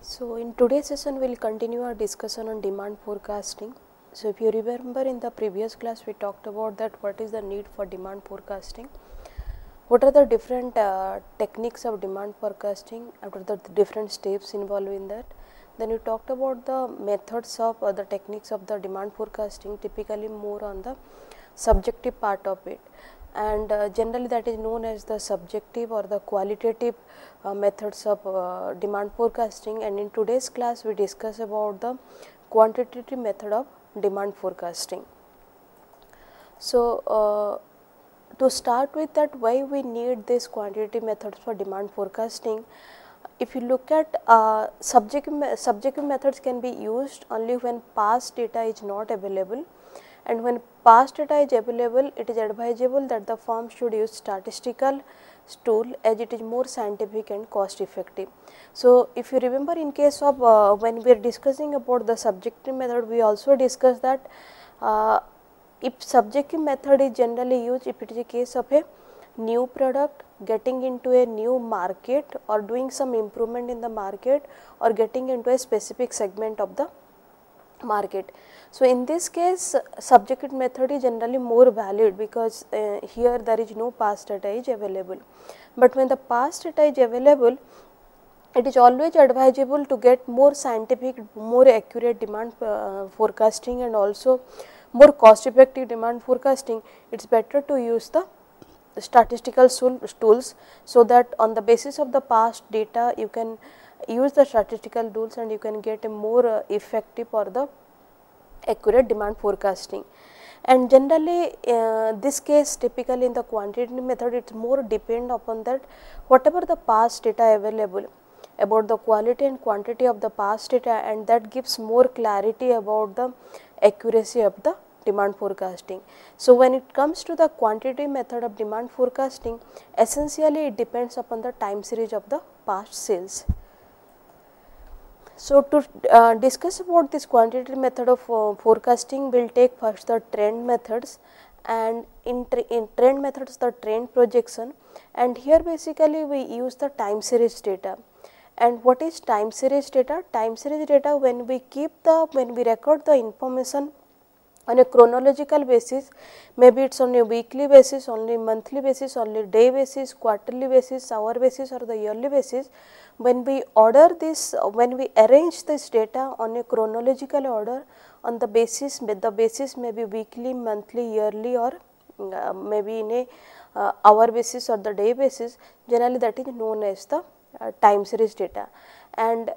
So in today's session we will continue our discussion on demand forecasting. So if you remember in the previous class we talked about that what is the need for demand forecasting. What are the different uh, techniques of demand forecasting what are the different steps involved in that? Then you talked about the methods of or uh, the techniques of the demand forecasting typically more on the subjective part of it and uh, generally that is known as the subjective or the qualitative uh, methods of uh, demand forecasting and in today's class we discuss about the quantitative method of demand forecasting. So, uh, to start with that why we need this quantitative methods for demand forecasting. If you look at uh, subjective, subjective methods can be used only when past data is not available and when past data is available it is advisable that the firm should use statistical tool as it is more scientific and cost effective. So, if you remember in case of uh, when we are discussing about the subjective method we also discussed that uh, if subjective method is generally used if it is a case of a new product getting into a new market or doing some improvement in the market or getting into a specific segment of the market. So, in this case subjective method is generally more valid because uh, here there is no past data is available. But when the past data is available it is always advisable to get more scientific, more accurate demand uh, forecasting and also more cost effective demand forecasting, it is better to use the statistical tools. So, that on the basis of the past data you can use the statistical tools and you can get a more uh, effective or the accurate demand forecasting. And generally uh, this case typically in the quantitative method it is more depend upon that whatever the past data available about the quality and quantity of the past data and that gives more clarity about the accuracy of the demand forecasting. So, when it comes to the quantitative method of demand forecasting, essentially it depends upon the time series of the past sales. So, to uh, discuss about this quantitative method of uh, forecasting, we will take first the trend methods and in, in, trend methods the trend projection and here basically we use the time series data. And what is time series data? Time series data when we keep the, when we record the information on a chronological basis maybe it is on a weekly basis, only monthly basis, only day basis, quarterly basis, hour basis or the yearly basis. When we order this, when we arrange this data on a chronological order on the basis, the basis may be weekly, monthly, yearly or uh, maybe in a uh, hour basis or the day basis generally that is known as the uh, time series data. And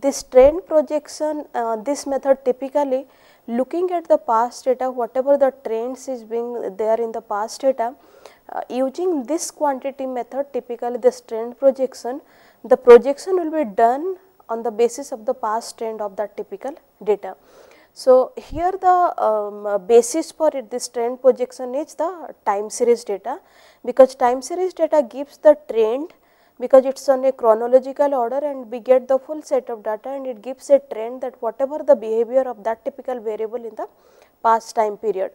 this trend projection, uh, this method typically looking at the past data whatever the trends is being there in the past data uh, using this quantity method typically this trend projection the projection will be done on the basis of the past trend of that typical data. So, here the um, basis for it, this trend projection is the time series data because time series data gives the trend because it is on a chronological order and we get the full set of data and it gives a trend that whatever the behavior of that typical variable in the past time period.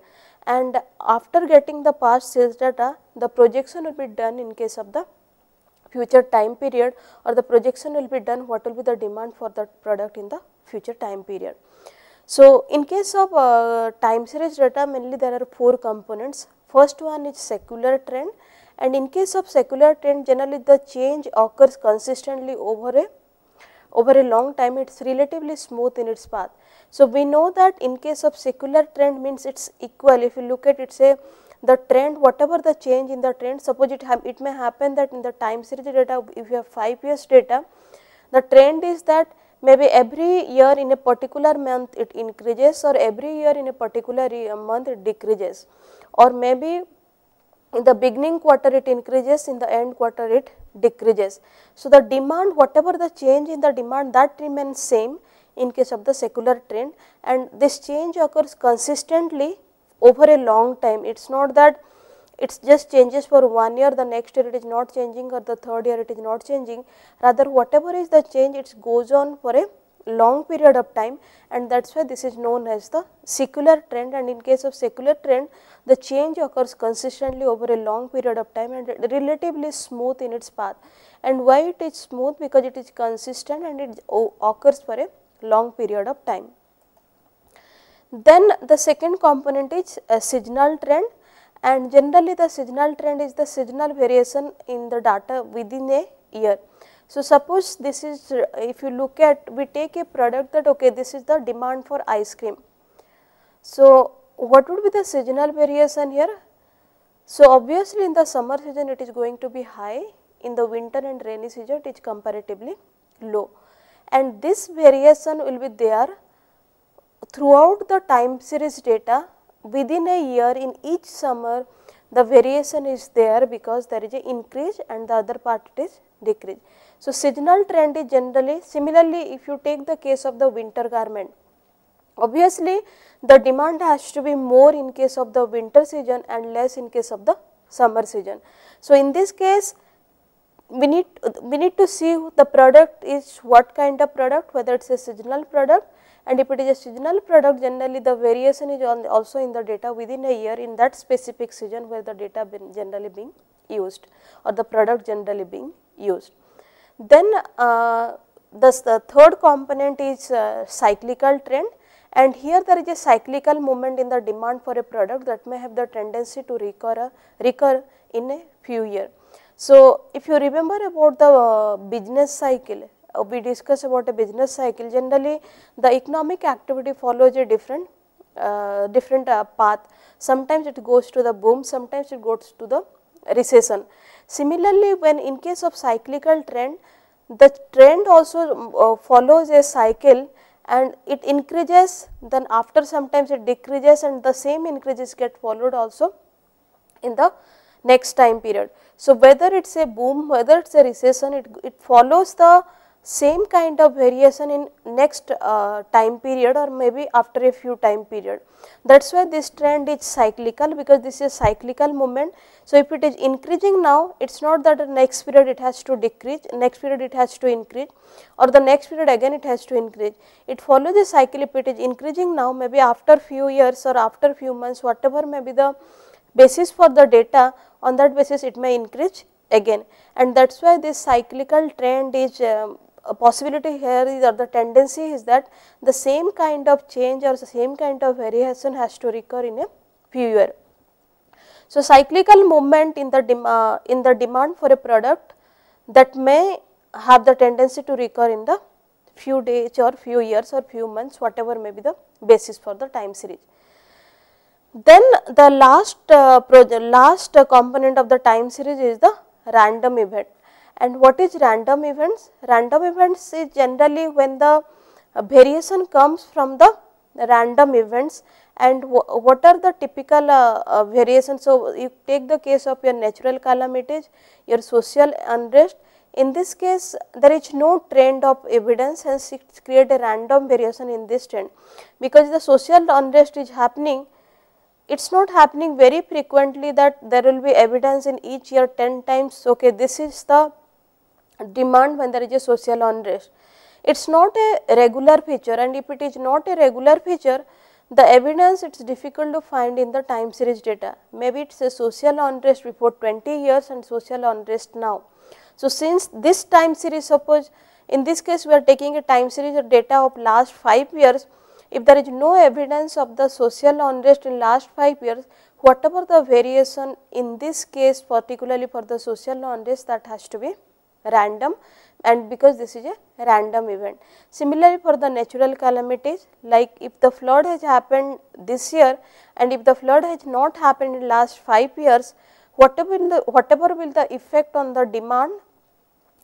And after getting the past sales data, the projection will be done in case of the future time period or the projection will be done what will be the demand for that product in the future time period. So, in case of uh, time series data mainly there are four components. First one is secular trend and in case of secular trend generally the change occurs consistently over a over a long time it is relatively smooth in its path. So, we know that in case of secular trend means it is equal if you look at it say the trend whatever the change in the trend suppose it, it may happen that in the time series data if you have 5 years data the trend is that maybe every year in a particular month it increases or every year in a particular month it decreases or maybe in the beginning quarter it increases, in the end quarter it decreases. So, the demand whatever the change in the demand that remains same in case of the secular trend and this change occurs consistently over a long time. It is not that it just changes for one year, the next year it is not changing or the third year it is not changing. Rather whatever is the change it goes on for a long period of time and that is why this is known as the secular trend and in case of secular trend the change occurs consistently over a long period of time and relatively smooth in its path and why it is smooth because it is consistent and it occurs for a long period of time. Then the second component is a seasonal trend and generally the seasonal trend is the seasonal variation in the data within a year so, suppose this is if you look at we take a product that okay this is the demand for ice cream. So, what would be the seasonal variation here? So, obviously in the summer season it is going to be high, in the winter and rainy season it is comparatively low and this variation will be there throughout the time series data within a year in each summer the variation is there because there is a increase and the other part is decrease. So, seasonal trend is generally similarly if you take the case of the winter garment. Obviously, the demand has to be more in case of the winter season and less in case of the summer season. So, in this case we need we need to see the product is what kind of product whether it is a seasonal product and if it is a seasonal product generally the variation is also in the data within a year in that specific season where the data generally being used or the product generally being used. Then uh, thus the third component is uh, cyclical trend and here there is a cyclical movement in the demand for a product that may have the tendency to recur, a, uh, recur in a few years. So, if you remember about the uh, business cycle, uh, we discussed about a business cycle generally the economic activity follows a different uh, different uh, path. Sometimes it goes to the boom, sometimes it goes to the recession Similarly, when in case of cyclical trend, the trend also uh, follows a cycle and it increases then after sometimes it decreases and the same increases get followed also in the next time period. So, whether it is a boom, whether it is a recession, it, it follows the same kind of variation in next uh, time period or maybe after a few time period. That is why this trend is cyclical because this is cyclical movement. So, if it is increasing now it is not that next period it has to decrease, next period it has to increase or the next period again it has to increase. It follows a cycle if it is increasing now maybe after few years or after few months whatever may be the basis for the data on that basis it may increase again and that is why this cyclical trend is um, possibility here is or the tendency is that the same kind of change or the same kind of variation has to recur in a few years. So, cyclical movement in the, uh, in the demand for a product that may have the tendency to recur in the few days or few years or few months whatever may be the basis for the time series. Then the last uh, last uh, component of the time series is the random event. And what is random events? Random events is generally when the variation comes from the random events and what are the typical uh, uh, variations. So, you take the case of your natural calamities, your social unrest. In this case, there is no trend of evidence hence it create a random variation in this trend. Because the social unrest is happening, it is not happening very frequently that there will be evidence in each year 10 times, okay, this is the demand when there is a social unrest. It is not a regular feature and if it is not a regular feature, the evidence it is difficult to find in the time series data. Maybe it is a social unrest before 20 years and social unrest now. So, since this time series suppose in this case we are taking a time series of data of last 5 years, if there is no evidence of the social unrest in last 5 years, whatever the variation in this case particularly for the social unrest that has to be random and because this is a random event. Similarly, for the natural calamities like if the flood has happened this year and if the flood has not happened in last 5 years, whatever will the, whatever will the effect on the demand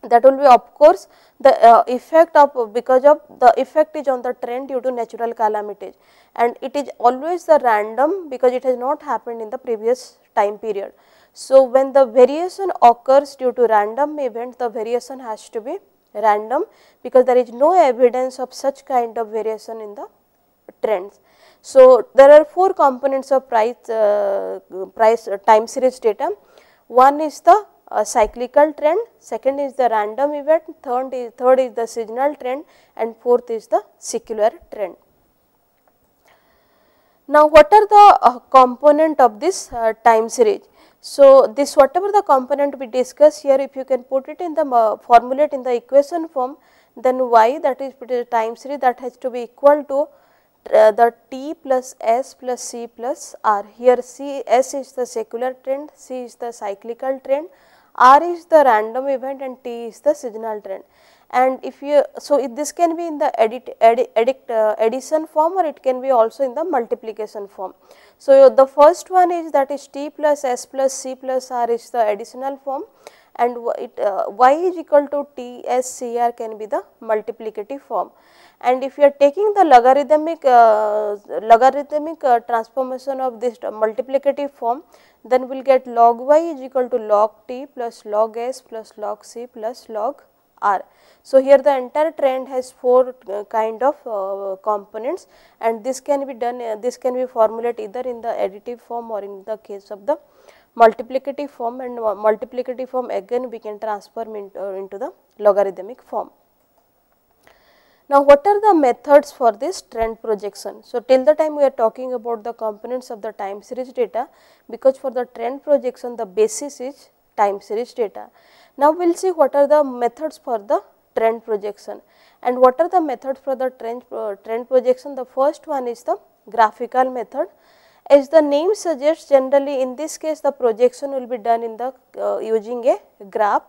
that will be of course the uh, effect of because of the effect is on the trend due to natural calamities and it is always the random because it has not happened in the previous time period. So, when the variation occurs due to random event, the variation has to be random because there is no evidence of such kind of variation in the trends. So, there are four components of price, uh, price uh, time series data. One is the uh, cyclical trend, second is the random event, third is, third is the seasonal trend and fourth is the secular trend. Now, what are the uh, component of this uh, time series? So, this whatever the component we discuss here if you can put it in the uh, formulate in the equation form then y that is time series that has to be equal to uh, the t plus s plus c plus r. Here c s is the secular trend, c is the cyclical trend, r is the random event and t is the seasonal trend and if you so if this can be in the edit, edit, uh, addition form or it can be also in the multiplication form. So, the first one is that is t plus s plus c plus r is the additional form and it, uh, y is equal to t s c r can be the multiplicative form. And if you are taking the logarithmic uh, logarithmic uh, transformation of this multiplicative form, then we will get log y is equal to log t plus log s plus log c plus log r. So, here the entire trend has 4 uh, kind of uh, components and this can be done, uh, this can be formulated either in the additive form or in the case of the multiplicative form and multiplicative form again we can transform into, uh, into the logarithmic form. Now, what are the methods for this trend projection? So, till the time we are talking about the components of the time series data because for the trend projection the basis is time series data now, we will see what are the methods for the trend projection and what are the methods for the trend, uh, trend projection. The first one is the graphical method. As the name suggests generally in this case the projection will be done in the uh, using a graph.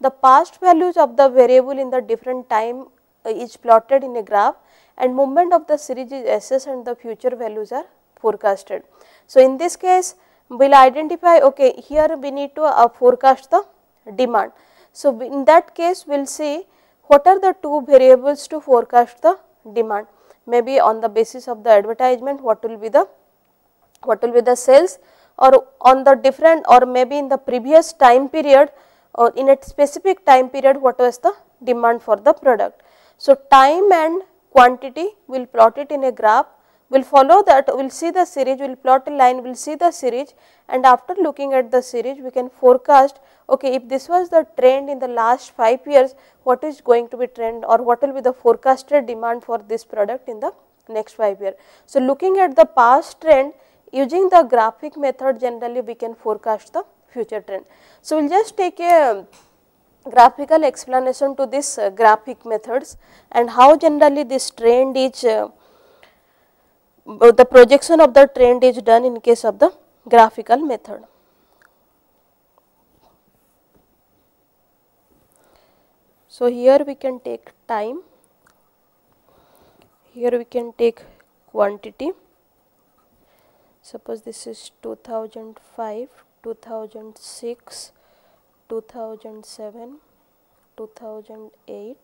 The past values of the variable in the different time uh, is plotted in a graph and movement of the series is assessed and the future values are forecasted. So, in this case we will identify okay here we need to uh, forecast the demand. So, in that case we will see what are the two variables to forecast the demand maybe on the basis of the advertisement what will be the what will be the sales or on the different or maybe in the previous time period or in a specific time period what was the demand for the product. So, time and quantity will plot it in a graph will follow that we will see the series, we will plot a line, we will see the series and after looking at the series we can forecast okay if this was the trend in the last 5 years what is going to be trend or what will be the forecasted demand for this product in the next 5 year. So, looking at the past trend using the graphic method generally we can forecast the future trend. So, we will just take a um, graphical explanation to this uh, graphic methods and how generally this trend is uh, uh, the projection of the trend is done in case of the graphical method. So, here we can take time, here we can take quantity, suppose this is 2005, 2006, 2007, 2008,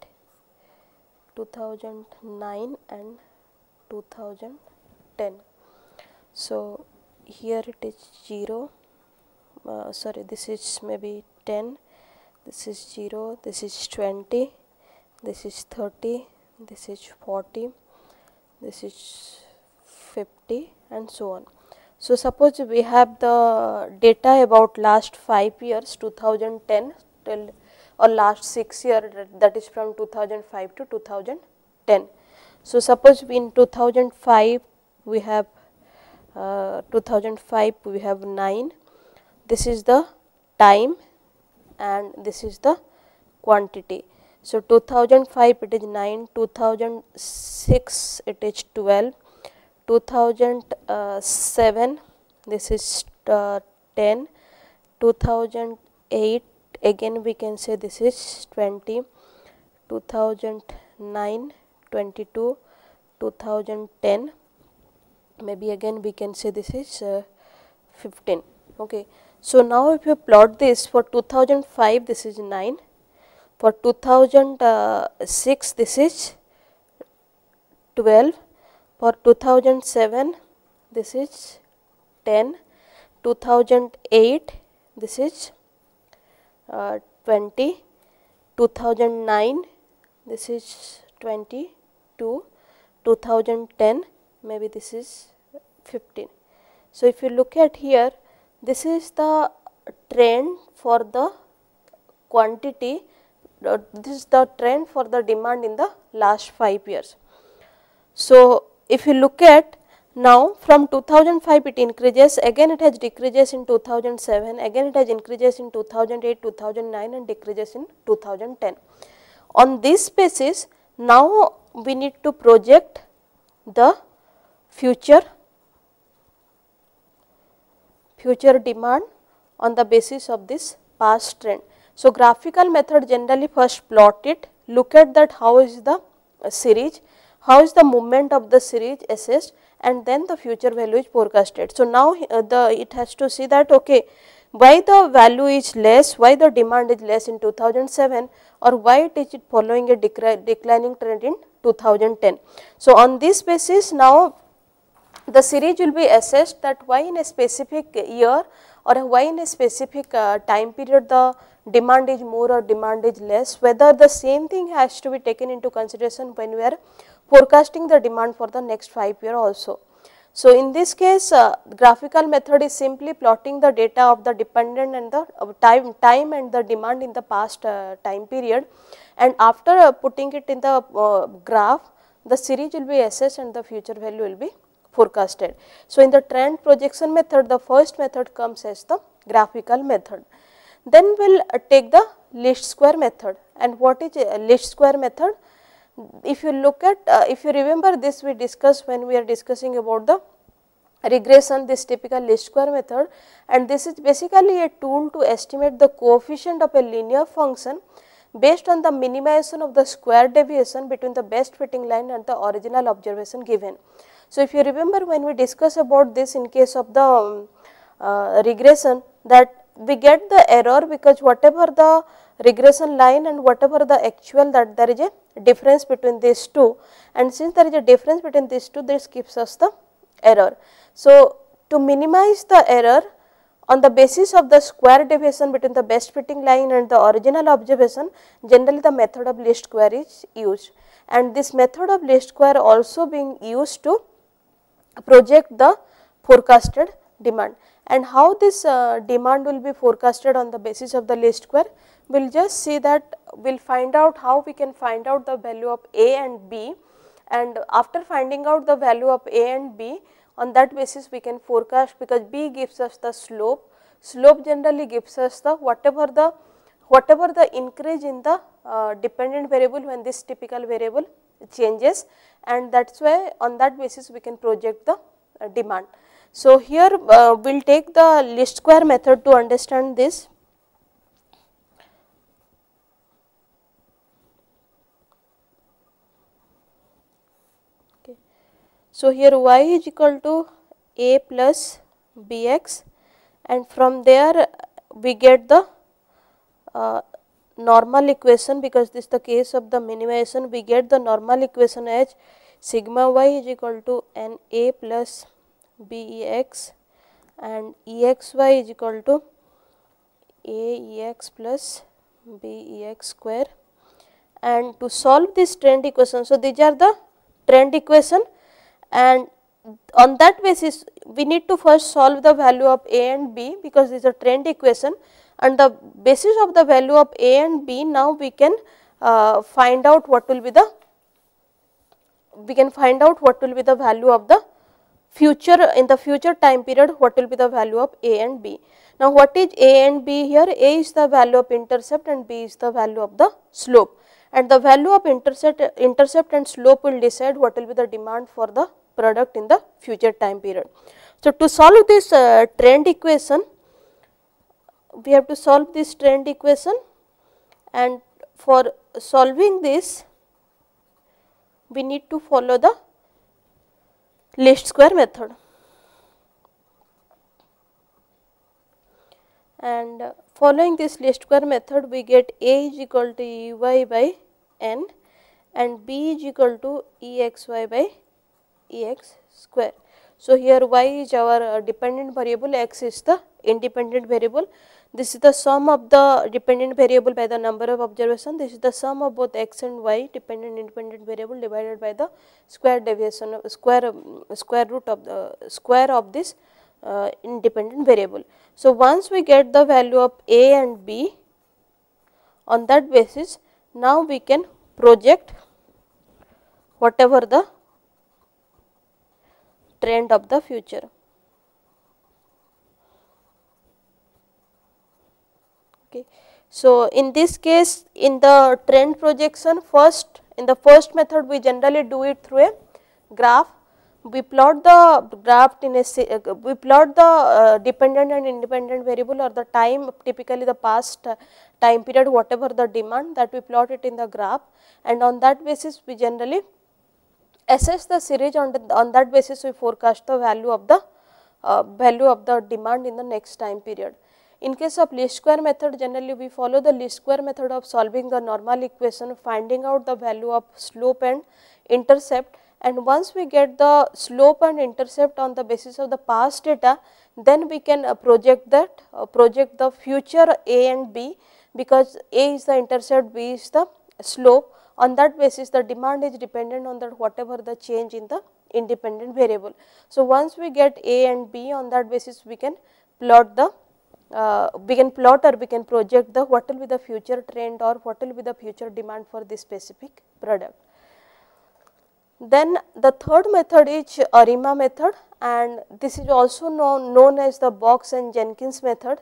2009 and 2000 10 so here it is 0 uh, sorry this is maybe 10 this is 0 this is 20 this is 30 this is 40 this is 50 and so on so suppose we have the data about last 5 years 2010 till or last 6 year that is from 2005 to 2010 so suppose in 2005 we have uh, 2005 we have 9 this is the time and this is the quantity. So, 2005 it is 9, 2006 it is 12, 2007 uh, this is uh, 10, 2008 again we can say this is 20, 2009 22, 2010 maybe again we can say this is uh, 15 okay so now if you plot this for 2005 this is 9 for 2006 uh, this is 12 for 2007 this is 10 2008 this is uh, 20 2009 this is 22 2010 maybe this is 15. So, if you look at here this is the trend for the quantity uh, this is the trend for the demand in the last 5 years. So, if you look at now from 2005 it increases again it has decreases in 2007 again it has increases in 2008 2009 and decreases in 2010 on this basis now we need to project the future future demand on the basis of this past trend. So, graphical method generally first plot it, look at that how is the uh, series, how is the movement of the series assessed and then the future value is forecasted. So, now uh, the it has to see that okay, why the value is less, why the demand is less in 2007 or why it is following a declining trend in 2010. So, on this basis now the series will be assessed that why in a specific year or why in a specific uh, time period the demand is more or demand is less, whether the same thing has to be taken into consideration when we are forecasting the demand for the next 5 year also. So, in this case uh, graphical method is simply plotting the data of the dependent and the uh, time, time and the demand in the past uh, time period and after uh, putting it in the uh, graph the series will be assessed and the future value will be forecasted. So, in the trend projection method the first method comes as the graphical method. Then we will uh, take the least square method and what is a uh, least square method? If you look at uh, if you remember this we discussed when we are discussing about the regression this typical least square method and this is basically a tool to estimate the coefficient of a linear function based on the minimization of the square deviation between the best fitting line and the original observation given. So, if you remember when we discuss about this in case of the um, uh, regression that we get the error because whatever the regression line and whatever the actual that there is a difference between these two and since there is a difference between these two this gives us the error. So, to minimize the error on the basis of the square deviation between the best fitting line and the original observation generally the method of least square is used and this method of least square also being used to project the forecasted demand and how this uh, demand will be forecasted on the basis of the least square we will just see that we will find out how we can find out the value of A and B and after finding out the value of A and B on that basis we can forecast because B gives us the slope, slope generally gives us the whatever the whatever the increase in the uh, dependent variable when this typical variable changes and that is why on that basis we can project the uh, demand. So, here uh, we will take the least square method to understand this. So, here y is equal to a plus bx and from there we get the uh, normal equation because this is the case of the minimization we get the normal equation as sigma y is equal to n a plus b e x and e x y is equal to a e x plus b e x square and to solve this trend equation. So, these are the trend equation and on that basis we need to first solve the value of a and b because these are trend equation and the basis of the value of A and B now we can uh, find out what will be the we can find out what will be the value of the future in the future time period what will be the value of A and B. Now, what is A and B here? A is the value of intercept and B is the value of the slope and the value of intercept, intercept and slope will decide what will be the demand for the product in the future time period. So, to solve this uh, trend equation we have to solve this trend equation and for solving this we need to follow the least square method. And following this least square method we get A is equal to E y by n and B is equal to E x y by E x square. So, here y is our dependent variable, x is the independent variable. This is the sum of the dependent variable by the number of observation. This is the sum of both x and y dependent independent variable divided by the square deviation of square um, square root of the square of this uh, independent variable. So, once we get the value of a and b on that basis now we can project whatever the trend of the future. Okay. So, in this case in the trend projection first in the first method we generally do it through a graph. We plot the graph in a uh, we plot the uh, dependent and independent variable or the time typically the past uh, time period whatever the demand that we plot it in the graph and on that basis we generally assess the series on, the, on that basis we forecast the value of the uh, value of the demand in the next time period. In case of least square method, generally we follow the least square method of solving the normal equation, finding out the value of slope and intercept and once we get the slope and intercept on the basis of the past data, then we can uh, project that, uh, project the future A and B because A is the intercept, B is the slope. On that basis, the demand is dependent on that whatever the change in the independent variable. So, once we get A and B on that basis, we can plot the uh, we can plot or we can project the what will be the future trend or what will be the future demand for this specific product. Then the third method is ARIMA method and this is also known, known as the Box and Jenkins method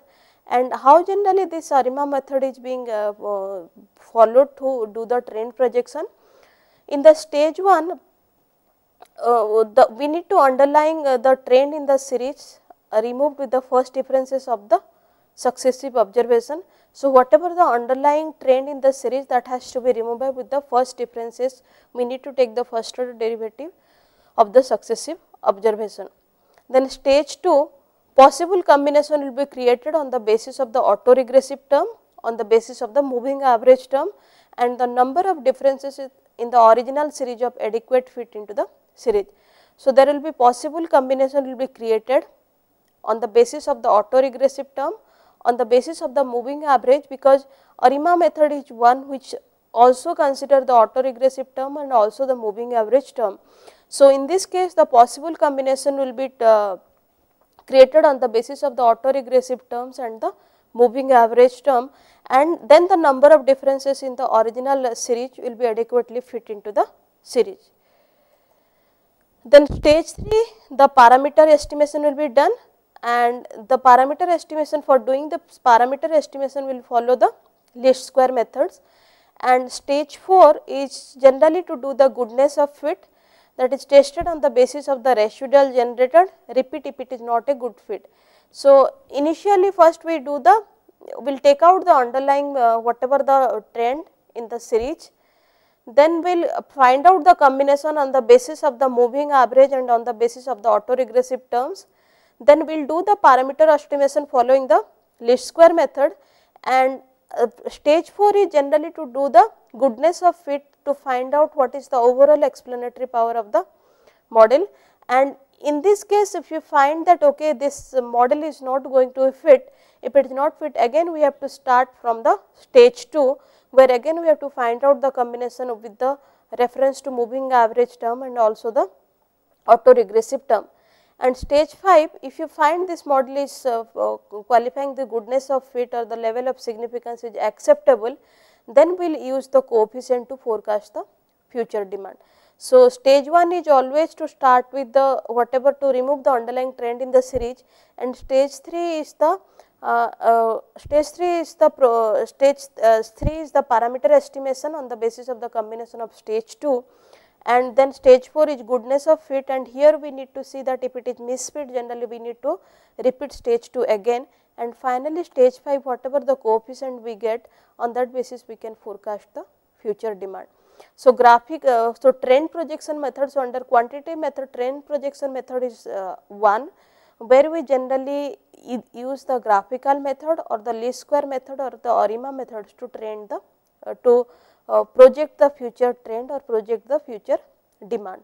and how generally this ARIMA method is being uh, uh, followed to do the trend projection. In the stage 1, uh, the, we need to underlying uh, the trend in the series uh, removed with the first differences of the successive observation. So, whatever the underlying trend in the series that has to be removed with the first differences, we need to take the first order derivative of the successive observation. Then stage 2 possible combination will be created on the basis of the autoregressive term on the basis of the moving average term and the number of differences in the original series of adequate fit into the series. So, there will be possible combination will be created on the basis of the autoregressive term on the basis of the moving average because ARIMA method is one which also consider the autoregressive term and also the moving average term. So, in this case the possible combination will be uh, created on the basis of the autoregressive terms and the moving average term and then the number of differences in the original series will be adequately fit into the series. Then stage 3 the parameter estimation will be done and the parameter estimation for doing the parameter estimation will follow the least square methods and stage 4 is generally to do the goodness of fit that is tested on the basis of the residual generated repeat if it is not a good fit. So, initially first we do the we will take out the underlying uh, whatever the trend in the series then we will find out the combination on the basis of the moving average and on the basis of the autoregressive terms then we will do the parameter estimation following the least square method and uh, stage 4 is generally to do the goodness of fit to find out what is the overall explanatory power of the model and in this case if you find that okay this model is not going to fit if it is not fit again we have to start from the stage 2 where again we have to find out the combination with the reference to moving average term and also the autoregressive term and stage 5, if you find this model is uh, uh qualifying the goodness of fit or the level of significance is acceptable, then we will use the coefficient to forecast the future demand. So, stage 1 is always to start with the whatever to remove the underlying trend in the series and stage 3 is the uh, uh, stage 3 is the pro, stage uh, 3 is the parameter estimation on the basis of the combination of stage 2 and then stage 4 is goodness of fit and here we need to see that if it is misfit generally we need to repeat stage 2 again and finally stage 5 whatever the coefficient we get on that basis we can forecast the future demand. So, graphic uh, so trend projection method so under quantitative method trend projection method is uh, one where we generally use the graphical method or the least square method or the ORIMA methods to train the uh, to uh, project the future trend or project the future demand.